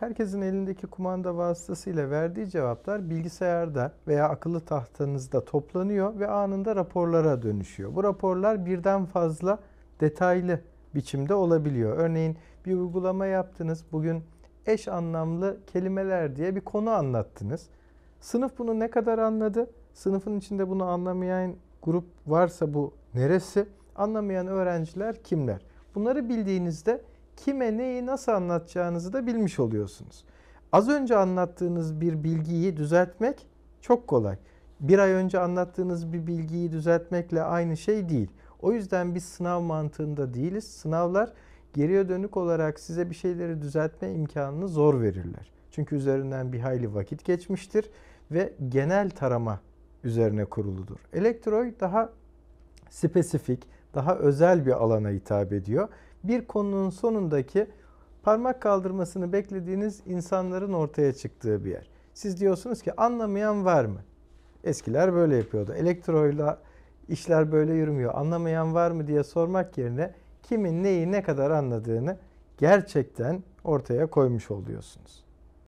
Herkesin elindeki kumanda vasıtasıyla verdiği cevaplar bilgisayarda veya akıllı tahtanızda toplanıyor ve anında raporlara dönüşüyor. Bu raporlar birden fazla detaylı biçimde olabiliyor. Örneğin bir uygulama yaptınız. Bugün eş anlamlı kelimeler diye bir konu anlattınız. Sınıf bunu ne kadar anladı? Sınıfın içinde bunu anlamayan grup varsa bu neresi? Anlamayan öğrenciler kimler? Bunları bildiğinizde kime neyi nasıl anlatacağınızı da bilmiş oluyorsunuz. Az önce anlattığınız bir bilgiyi düzeltmek çok kolay. Bir ay önce anlattığınız bir bilgiyi düzeltmekle aynı şey değil. O yüzden biz sınav mantığında değiliz. Sınavlar geriye dönük olarak size bir şeyleri düzeltme imkanını zor verirler. Çünkü üzerinden bir hayli vakit geçmiştir ve genel tarama üzerine kuruludur. Elektroy daha spesifik, daha özel bir alana hitap ediyor. Bir konunun sonundaki parmak kaldırmasını beklediğiniz insanların ortaya çıktığı bir yer. Siz diyorsunuz ki anlamayan var mı? Eskiler böyle yapıyordu. Elektroyla işler böyle yürümüyor. Anlamayan var mı diye sormak yerine kimin neyi ne kadar anladığını gerçekten ortaya koymuş oluyorsunuz.